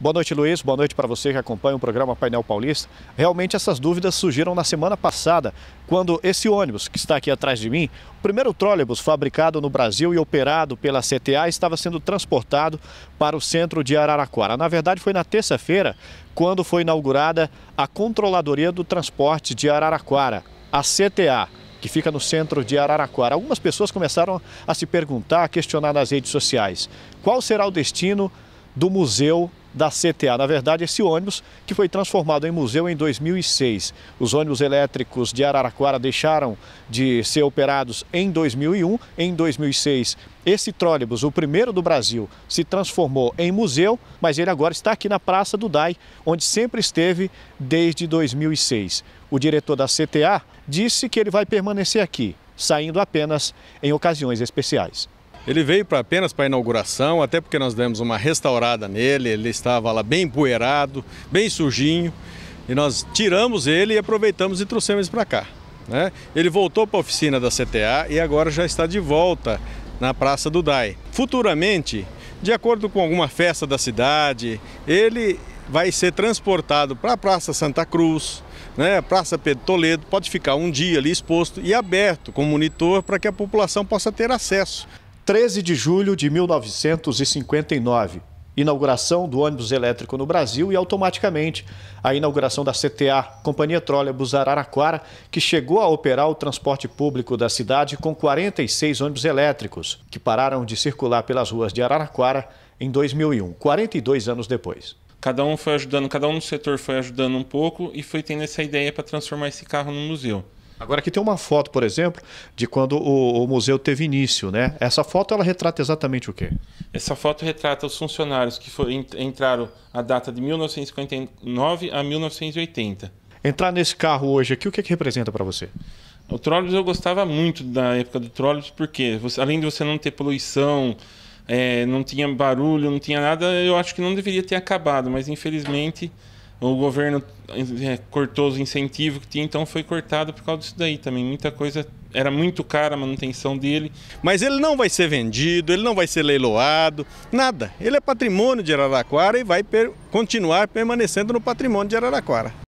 Boa noite, Luiz. Boa noite para você que acompanha o programa Painel Paulista. Realmente essas dúvidas surgiram na semana passada, quando esse ônibus que está aqui atrás de mim, o primeiro trólebus fabricado no Brasil e operado pela CTA, estava sendo transportado para o centro de Araraquara. Na verdade, foi na terça-feira quando foi inaugurada a Controladoria do Transporte de Araraquara, a CTA que fica no centro de Araraquara. Algumas pessoas começaram a se perguntar, a questionar nas redes sociais: qual será o destino do museu da CTA. Na verdade, esse ônibus que foi transformado em museu em 2006. Os ônibus elétricos de Araraquara deixaram de ser operados em 2001. Em 2006, esse trólebus, o primeiro do Brasil, se transformou em museu, mas ele agora está aqui na Praça do DAI, onde sempre esteve desde 2006. O diretor da CTA disse que ele vai permanecer aqui, saindo apenas em ocasiões especiais. Ele veio pra, apenas para a inauguração, até porque nós demos uma restaurada nele, ele estava lá bem empoeirado, bem sujinho, e nós tiramos ele e aproveitamos e trouxemos para cá. Né? Ele voltou para a oficina da CTA e agora já está de volta na Praça do DAI. Futuramente, de acordo com alguma festa da cidade, ele vai ser transportado para a Praça Santa Cruz, né, Praça Pedro Toledo, pode ficar um dia ali exposto e aberto com monitor para que a população possa ter acesso. 13 de julho de 1959, inauguração do ônibus elétrico no Brasil e automaticamente a inauguração da CTA, Companhia Trólebus Araraquara, que chegou a operar o transporte público da cidade com 46 ônibus elétricos, que pararam de circular pelas ruas de Araraquara em 2001, 42 anos depois. Cada um foi ajudando, cada um no setor foi ajudando um pouco e foi tendo essa ideia para transformar esse carro num museu. Agora aqui tem uma foto, por exemplo, de quando o, o, museu teve início, né? Essa foto ela retrata exatamente o quê? Essa foto retrata os funcionários que foram, entraram a data de 1959 a 1980. Entrar nesse carro hoje aqui, o que, é que representa para você? O trólebus eu gostava muito da época do trólebus, porque você, além de você não ter poluição, é, não tinha barulho, não tinha nada, eu acho que não deveria ter acabado, mas infelizmente o governo é, cortou os incentivos que tinha, então foi cortado por causa disso daí também. Muita coisa era muito cara a manutenção dele. Mas ele não vai ser vendido, ele não vai ser leiloado, nada. Ele é patrimônio de Araraquara e vai per continuar permanecendo no patrimônio de Araraquara.